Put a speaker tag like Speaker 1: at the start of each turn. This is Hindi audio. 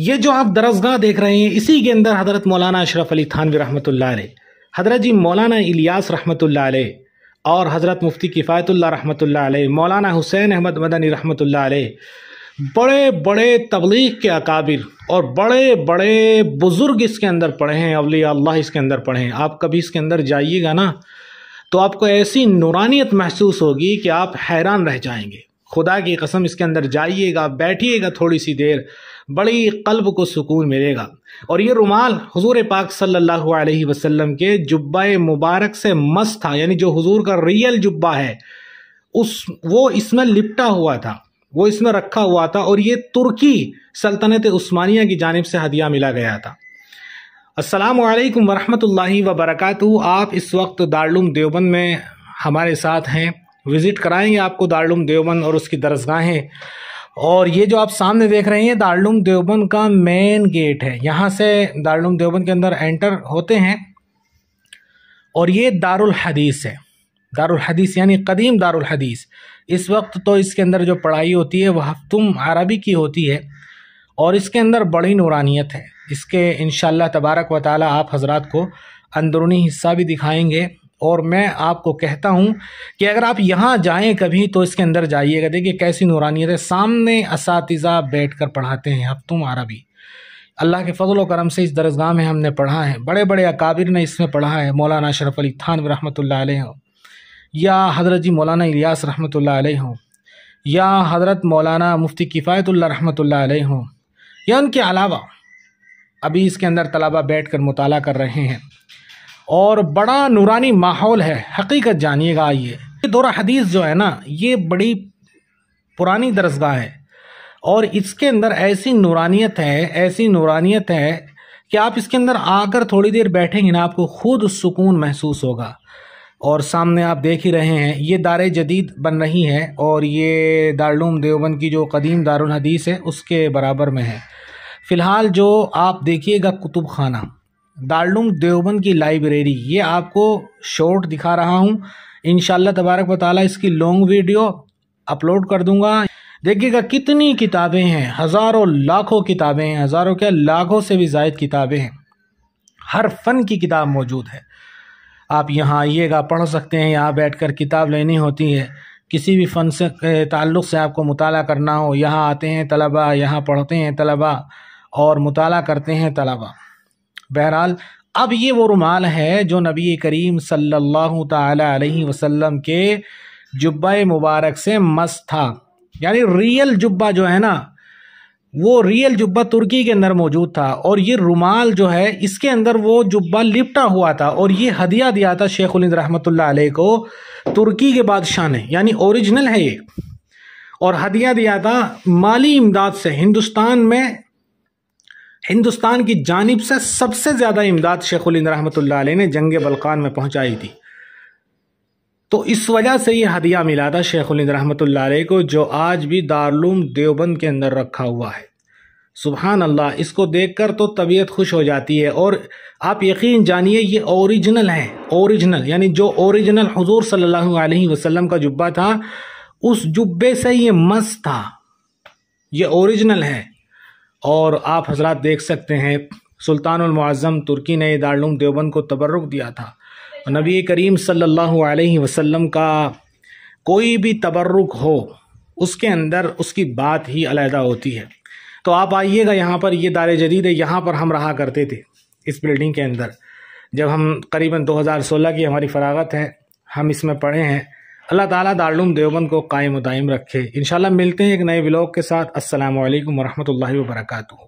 Speaker 1: ये जो आप दरसगाह देख रहे हैं इसी के अंदर हज़रत मौलाना अशरफ अली थानवी रहमत हज़रत जी मौलाना इलियास रहमत और हज़रत मुफ्ती किफ़ायतुल्ला रहमत मौलाना हुसैन अहमद मदनी रहमत बड़े बड़े तबलीग के अकाबिर और बड़े बड़े बुज़ुर्ग इसके अंदर पढ़े हैं अवलिया अल्लाह इसके अंदर पढ़े हैं आप कभी इसके अंदर जाइएगा ना तो आपको ऐसी नूरानियत महसूस होगी कि आप हैरान रह जाएंगे खुदा की कसम इसके अंदर जाइएगा बैठिएगा थोड़ी सी देर बड़ी कल्ब को सुकून मिलेगा और ये रुमाल हुजूर पाक सल्लल्लाहु अलैहि वसल्लम के जुब्बा मुबारक से मस्त था यानी जो हुजूर का रियल जुब्बा है उस वो इसमें लिपटा हुआ था वो इसमें रखा हुआ था और ये तुर्की सल्तनत उस्मानिया की जानब से हदिया मिला गया था असलकम वरहमल वबरक आप इस वक्त दारुम देवबंद में हमारे साथ हैं विज़िट कराएंगे आपको दारुम देवबंद और उसकी दरसगाहें और ये जो आप सामने देख रहे हैं दारुम देवबंद का मेन गेट है यहाँ से दारुम देवबंद के अंदर एंटर होते हैं और ये दारुल हदीस है दारुल हदीस यानी कदीम दारुल हदीस इस वक्त तो इसके अंदर जो पढ़ाई होती है वह हफ्तुम अरबी की होती है और इसके अंदर बड़ी नूरानियत है इसके इन तबारक व ताली आप हजरात को अंदरूनी हिस्सा भी दिखाएंगे और मैं आपको कहता हूँ कि अगर आप यहाँ जाएँ कभी तो इसके अंदर जाइएगा देखिए कैसी नूरानियत है सामने इस बैठ कर पढ़ाते हैं तुम अरबी अल्लाह के फ़जल करम से इस दरसगाह में हमने पढ़ा है बड़े बड़े अकाबिर ने इसमें पढ़ा है मौलाना शरफ अली थान रहमत हो या हजरत जी मौलाना इलियास रहमत हो या हजरत मौलाना मुफ्ती किफ़ायत रहमत हों या उनके अलावा अभी इसके अंदर तलबा बैठ कर मुताला कर रहे हैं और बड़ा नूरानी माहौल है हकीकत जानिएगा आइए ये दौरा हदीस जो है ना ये बड़ी पुरानी दरसगाह है और इसके अंदर ऐसी नूरानियत है ऐसी नूरानियत है कि आप इसके अंदर आकर थोड़ी देर बैठेंगे ना आपको खुद सुकून महसूस होगा और सामने आप देख ही रहे हैं ये दार जदीद बन रही है और ये दारूम देवबंद की जो कदीम दारुल हदीस है उसके बराबर में है फ़िलहाल जो आप देखिएगा कुतुब खाना दारडूम देवबंद की लाइब्रेरी ये आपको शॉर्ट दिखा रहा हूँ इन तबारक वाली इसकी लॉन्ग वीडियो अपलोड कर दूंगा देखिएगा कितनी किताबें हैं हज़ारों लाखों किताबें हैं हज़ारों क्या लाखों से भी जायद किताबें हैं हर फ़न की किताब मौजूद है आप यहाँ आइएगा पढ़ सकते हैं यहाँ बैठकर किताब लेनी होती है किसी भी फ़न से ताल्लुक़ से आपको मुताल करना हो यहाँ आते हैं तलबा यहाँ पढ़ते हैं तलबा और मुताल करते हैं तलबा बहरहाल अब ये वो रुमाल है जो नबी करीम सल्लल्लाहु अलैहि वसल्लम के जुब्बा मुबारक से मस्त था यानी रियल जुब्बा जो है ना वो रियल जुब्बा तुर्की के अंदर मौजूद था और ये रुमाल जो है इसके अंदर वो जुब्बा लिपटा हुआ था और ये हदिया दिया था शेख उलिंद रहमत को तुर्की के बादशाह ने यानी ओरिजिनल है ये और हदिया दिया था माली इमदाद से हिंदुस्तान में हिंदुस्तान की जानब से सबसे ज़्यादा इमदाद शेख शेखुलिंद रहमत ने जंग बलकान में पहुँचाई थी तो इस वजह से ये हदिया मिला था शेखुलिंद रहमत को जो आज भी दारूम देवबंद के अंदर रखा हुआ है सुबहान अल्लाह इसको देखकर तो तबीयत खुश हो जाती है और आप यकीन जानिए ये ओरिजिनल है ओरिजिनल यानी जो ओरिजिनल हज़ूर सल्लल्लाहु अलैहि वसल्लम का जुब्बा था उस जुब्बे से ये मस्त था ये ओरिजिनल है और आप हजरात देख सकते हैं सुल्तानमाज़म तुर्की ने दारुम देवबंद को तबरुक दिया था नबी करीम सल्लल्लाहु अलैहि वसल्लम का कोई भी तबरुक हो उसके अंदर उसकी बात ही अलहदा होती है तो आप आइएगा यहाँ पर ये दार जदीद है यहाँ पर हम रहा करते थे इस बिल्डिंग के अंदर जब हम करीबन 2016 की हमारी फरागत है हम इसमें पढ़े हैं अल्लाह ताला दारुम देवबंद को कायम दायम रखे इन मिलते हैं एक नए ब्लॉग के साथ असलकम वरहमल वर्का